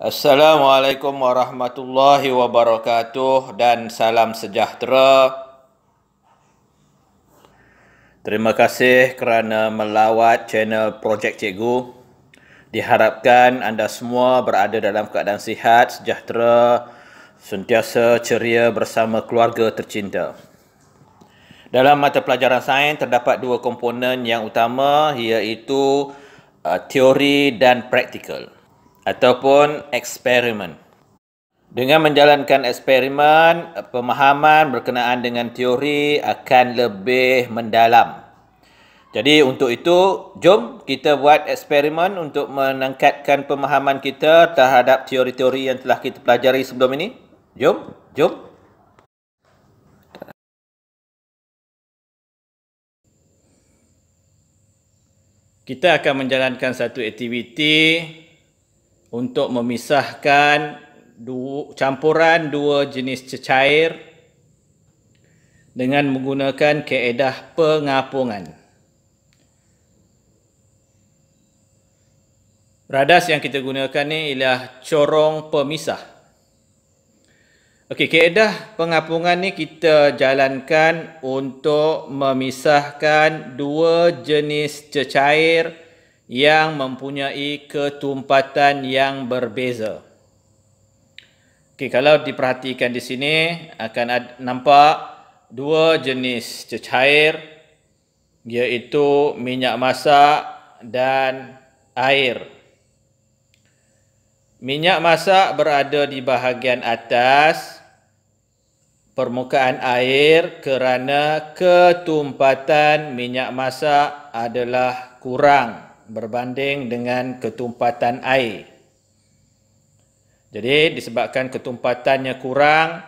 Assalamualaikum warahmatullahi wabarakatuh dan salam sejahtera. Terima kasih kerana melawat channel Projek Cikgu. Diharapkan anda semua berada dalam keadaan sihat, sejahtera, sentiasa ceria bersama keluarga tercinta. Dalam mata pelajaran sains terdapat dua komponen yang utama iaitu uh, teori dan praktikal ataupun eksperimen. Dengan menjalankan eksperimen, pemahaman berkenaan dengan teori akan lebih mendalam. Jadi untuk itu, jom kita buat eksperimen untuk menangkatkan pemahaman kita terhadap teori-teori yang telah kita pelajari sebelum ini. Jom, jom. Kita akan menjalankan satu aktiviti untuk memisahkan dua, campuran dua jenis cecair dengan menggunakan keedah pengapungan. Radas yang kita gunakan ni ialah corong pemisah. Okey, keedah pengapungan ni kita jalankan untuk memisahkan dua jenis cecair cecair yang mempunyai ketumpatan yang berbeza. Okey, kalau diperhatikan di sini akan nampak dua jenis cecair iaitu minyak masak dan air. Minyak masak berada di bahagian atas permukaan air kerana ketumpatan minyak masak adalah kurang berbanding dengan ketumpatan air. Jadi disebabkan ketumpatannya kurang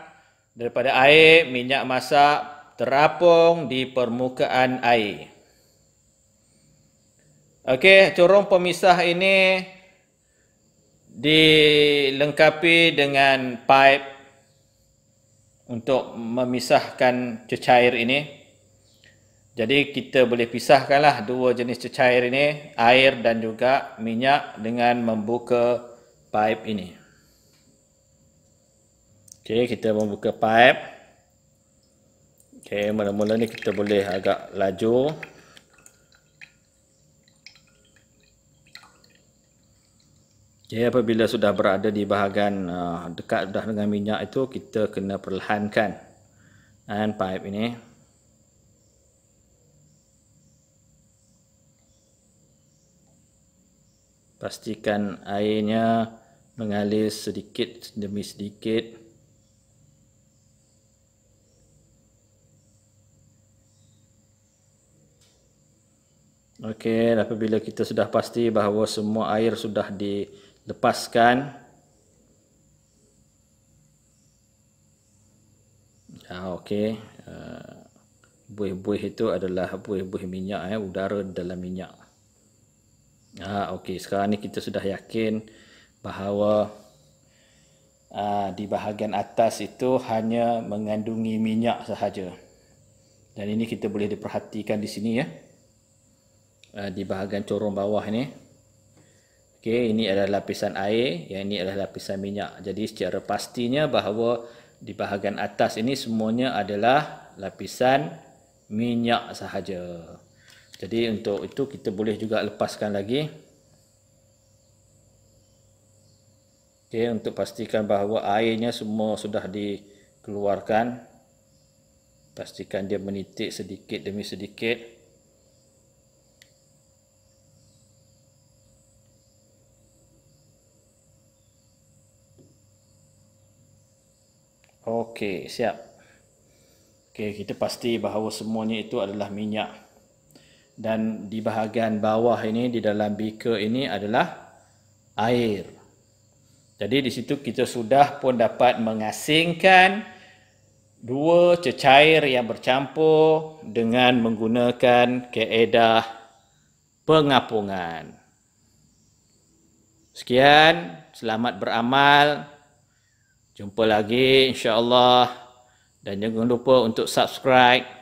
daripada air, minyak masak terapung di permukaan air. Okey, corong pemisah ini dilengkapi dengan pipe untuk memisahkan cecair ini. Jadi kita boleh pisahkanlah dua jenis cecair ini, air dan juga minyak dengan membuka pipe ini. Okey, kita membuka pipe. Okey, mula-mula ni kita boleh agak laju. Okey, apabila sudah berada di bahagian uh, dekat dah dengan minyak itu, kita kena perlahankan dan ah, pipe ini. pastikan airnya mengalir sedikit demi sedikit Okey, apabila kita sudah pasti bahawa semua air sudah dilepaskan ya, Okey, uh, buih-buih itu adalah buih-buih minyak, eh, udara dalam minyak Ah, okey, sekarang ni kita sudah yakin bahawa ah, di bahagian atas itu hanya mengandungi minyak sahaja. Dan ini kita boleh diperhatikan di sini ya. Ah, di bahagian corong bawah ni. Okey, ini adalah lapisan air, yang ini adalah lapisan minyak. Jadi secara pastinya bahawa di bahagian atas ini semuanya adalah lapisan minyak sahaja. Jadi untuk itu kita boleh juga lepaskan lagi. Okay, untuk pastikan bahawa airnya semua sudah dikeluarkan. Pastikan dia menitik sedikit demi sedikit. Okey, siap. Okey, kita pasti bahawa semuanya itu adalah minyak dan di bahagian bawah ini di dalam bika ini adalah air. Jadi di situ kita sudah pun dapat mengasingkan dua cecair yang bercampur dengan menggunakan kaedah pengapungan. Sekian, selamat beramal. Jumpa lagi insya-Allah dan jangan lupa untuk subscribe.